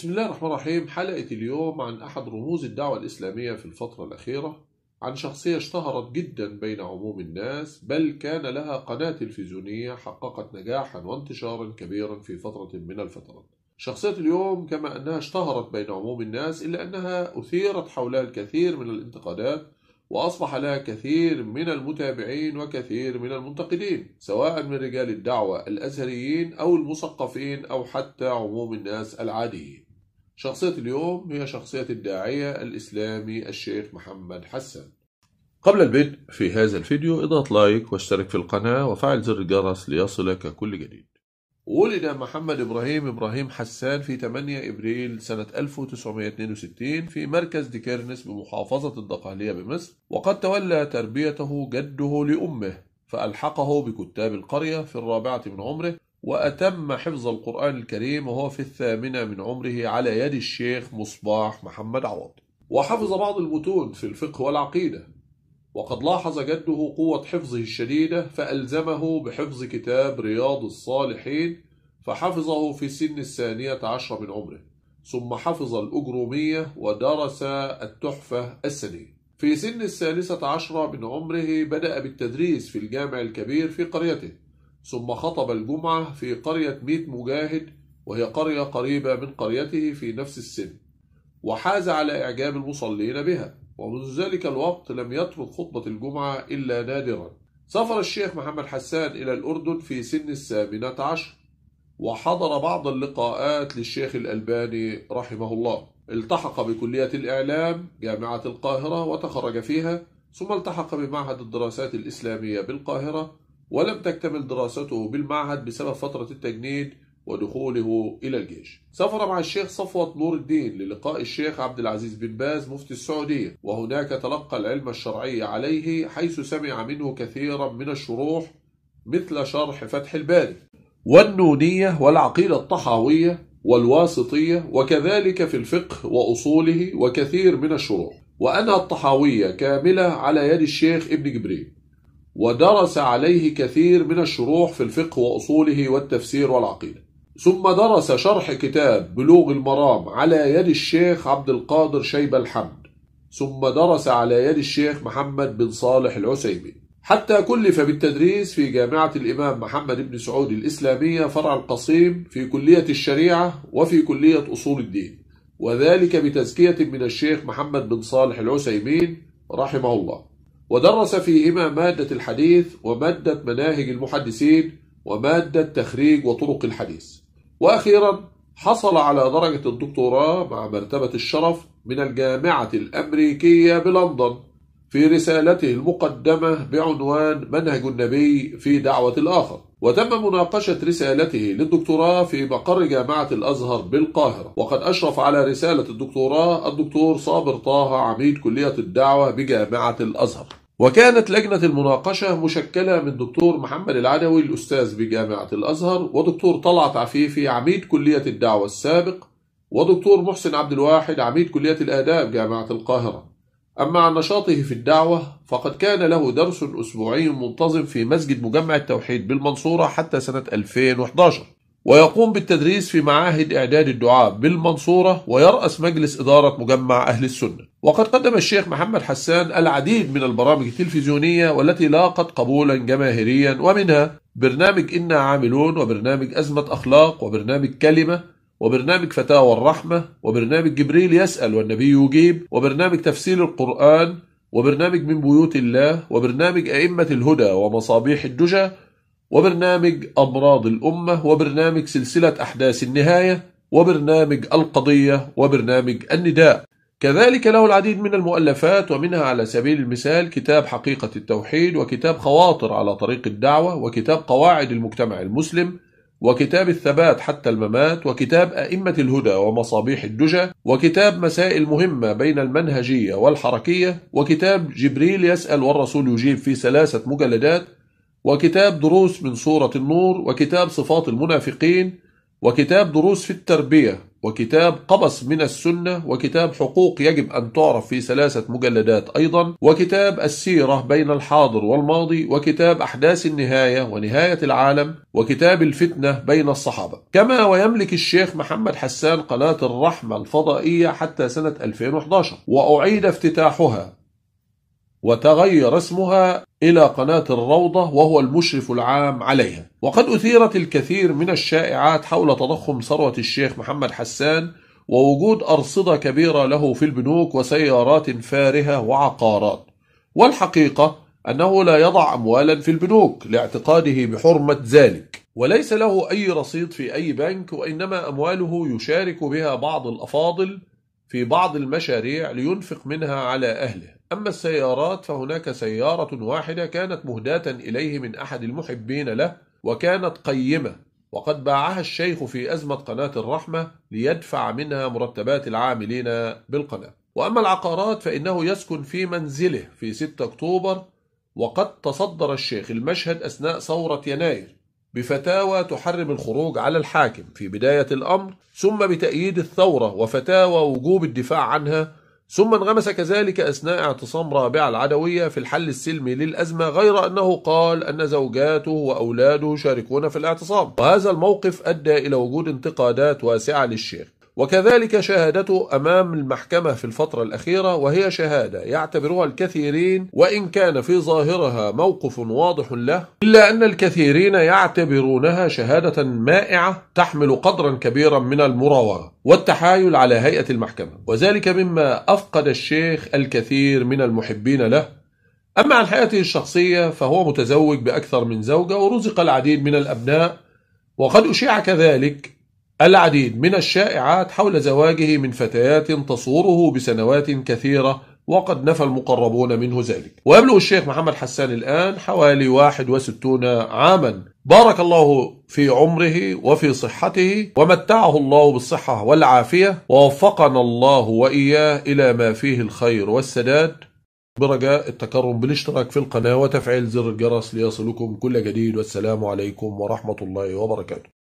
بسم الله الرحمن الرحيم حلقة اليوم عن أحد رموز الدعوة الإسلامية في الفترة الأخيرة عن شخصية اشتهرت جدا بين عموم الناس بل كان لها قناة تلفزيونية حققت نجاحا وانتشارا كبيرا في فترة من الفترات شخصية اليوم كما أنها اشتهرت بين عموم الناس إلا أنها أثيرت حولها الكثير من الانتقادات وأصبح لها كثير من المتابعين وكثير من المنتقدين سواء من رجال الدعوة الأزهريين أو المثقفين أو حتى عموم الناس العاديين شخصية اليوم هي شخصية الداعية الإسلامي الشيخ محمد حسن قبل البدء في هذا الفيديو اضغط لايك واشترك في القناة وفعل زر الجرس ليصلك كل جديد ولد محمد إبراهيم إبراهيم حسان في 8 إبريل سنة 1962 في مركز ديكيرنس بمحافظة الدقهلية بمصر وقد تولى تربيته جده لأمه فألحقه بكتاب القرية في الرابعة من عمره وأتم حفظ القرآن الكريم وهو في الثامنة من عمره على يد الشيخ مصباح محمد عوض وحفظ بعض المتون في الفقه والعقيدة وقد لاحظ جده قوة حفظه الشديدة فألزمه بحفظ كتاب رياض الصالحين فحفظه في سن الثانية عشر من عمره ثم حفظ الأجرومية ودرس التحفة السنية في سن الثالثة عشرة من عمره بدأ بالتدريس في الجامع الكبير في قريته ثم خطب الجمعة في قرية ميت مجاهد وهي قرية قريبة من قريته في نفس السن وحاز على إعجاب المصلين بها ومنذ ذلك الوقت لم يترك خطبة الجمعة إلا نادرا سافر الشيخ محمد حسان إلى الأردن في سن الثامنة عشر وحضر بعض اللقاءات للشيخ الألباني رحمه الله التحق بكلية الإعلام جامعة القاهرة وتخرج فيها ثم التحق بمعهد الدراسات الإسلامية بالقاهرة ولم تكتمل دراسته بالمعهد بسبب فترة التجنيد ودخوله إلى الجيش سافر مع الشيخ صفوت نور الدين للقاء الشيخ عبد العزيز بن باز مفتي السعودية وهناك تلقى العلم الشرعي عليه حيث سمع منه كثيرا من الشروح مثل شرح فتح الباري والنونية والعقيدة الطحاوية والواسطية وكذلك في الفقه وأصوله وكثير من الشروح وأنهى الطحاوية كاملة على يد الشيخ ابن جبريل ودرس عليه كثير من الشروح في الفقه وأصوله والتفسير والعقيدة ثم درس شرح كتاب بلوغ المرام على يد الشيخ عبد القادر شيب الحمد ثم درس على يد الشيخ محمد بن صالح العسيمي حتى كلف بالتدريس في جامعة الإمام محمد بن سعود الإسلامية فرع القصيم في كلية الشريعة وفي كلية أصول الدين وذلك بتزكية من الشيخ محمد بن صالح العسيمين رحمه الله ودرس فيهما مادة الحديث ومادة مناهج المحدثين ومادة تخريج وطرق الحديث وأخيرا حصل على درجة الدكتوراه مع مرتبة الشرف من الجامعة الأمريكية بلندن في رسالته المقدمة بعنوان منهج النبي في دعوة الآخر وتم مناقشة رسالته للدكتوراه في مقر جامعة الأزهر بالقاهرة وقد أشرف على رسالة الدكتوراه الدكتور صابر طه عميد كلية الدعوة بجامعة الأزهر وكانت لجنة المناقشة مشكلة من دكتور محمد العدوي الأستاذ بجامعة الأزهر ودكتور طلعت عفيفي عميد كلية الدعوة السابق ودكتور محسن عبد الواحد عميد كلية الآداب جامعة القاهرة أما عن نشاطه في الدعوة فقد كان له درس أسبوعي منتظم في مسجد مجمع التوحيد بالمنصورة حتى سنة 2011 ويقوم بالتدريس في معاهد إعداد الدعاء بالمنصورة ويرأس مجلس إدارة مجمع أهل السنة وقد قدم الشيخ محمد حسان العديد من البرامج التلفزيونية والتي لاقت قبولا جماهيريا ومنها برنامج إنا عاملون وبرنامج أزمة أخلاق وبرنامج كلمة وبرنامج فتاوى الرحمة وبرنامج جبريل يسأل والنبي يجيب وبرنامج تفسير القرآن وبرنامج من بيوت الله وبرنامج أئمة الهدى ومصابيح الدجى وبرنامج أمراض الأمة وبرنامج سلسلة أحداث النهاية وبرنامج القضية وبرنامج النداء كذلك له العديد من المؤلفات ومنها على سبيل المثال كتاب حقيقة التوحيد وكتاب خواطر على طريق الدعوة وكتاب قواعد المجتمع المسلم وكتاب الثبات حتى الممات وكتاب أئمة الهدى ومصابيح الدجى وكتاب مسائل مهمة بين المنهجية والحركية وكتاب جبريل يسأل والرسول يجيب في ثلاثة مجلدات وكتاب دروس من سورة النور وكتاب صفات المنافقين وكتاب دروس في التربية وكتاب قبس من السنة وكتاب حقوق يجب أن تعرف في ثلاثة مجلدات أيضا وكتاب السيرة بين الحاضر والماضي وكتاب أحداث النهاية ونهاية العالم وكتاب الفتنة بين الصحابة كما ويملك الشيخ محمد حسان قناة الرحمة الفضائية حتى سنة 2011 وأعيد افتتاحها وتغير اسمها إلى قناة الروضة وهو المشرف العام عليها وقد أثيرت الكثير من الشائعات حول تضخم ثروة الشيخ محمد حسان ووجود أرصدة كبيرة له في البنوك وسيارات فارهة وعقارات والحقيقة أنه لا يضع أموالا في البنوك لاعتقاده بحرمة ذلك وليس له أي رصيد في أي بنك وإنما أمواله يشارك بها بعض الأفاضل في بعض المشاريع لينفق منها على أهله أما السيارات فهناك سيارة واحدة كانت مهداة إليه من أحد المحبين له وكانت قيمة وقد باعها الشيخ في أزمة قناة الرحمة ليدفع منها مرتبات العاملين بالقناة وأما العقارات فإنه يسكن في منزله في 6 أكتوبر وقد تصدر الشيخ المشهد أثناء ثورة يناير بفتاوى تحرم الخروج على الحاكم في بداية الأمر ثم بتأييد الثورة وفتاوى وجوب الدفاع عنها ثم انغمس كذلك أثناء اعتصام رابعة العدوية في الحل السلمي للأزمة غير أنه قال أن زوجاته وأولاده شاركون في الاعتصام وهذا الموقف أدى إلى وجود انتقادات واسعة للشيخ وكذلك شهادته أمام المحكمة في الفترة الأخيرة وهي شهادة يعتبرها الكثيرين وإن كان في ظاهرها موقف واضح له إلا أن الكثيرين يعتبرونها شهادة مائعة تحمل قدرا كبيرا من المراوغة والتحايل على هيئة المحكمة وذلك مما أفقد الشيخ الكثير من المحبين له أما عن حياته الشخصية فهو متزوج بأكثر من زوجة ورزق العديد من الأبناء وقد أشيع كذلك العديد من الشائعات حول زواجه من فتيات تصوره بسنوات كثيرة وقد نفى المقربون منه ذلك ويبلغ الشيخ محمد حسان الآن حوالي 61 عاما بارك الله في عمره وفي صحته ومتعه الله بالصحة والعافية ووفقنا الله وإياه إلى ما فيه الخير والسداد برجاء التكرم بالاشتراك في القناة وتفعيل زر الجرس ليصلكم كل جديد والسلام عليكم ورحمة الله وبركاته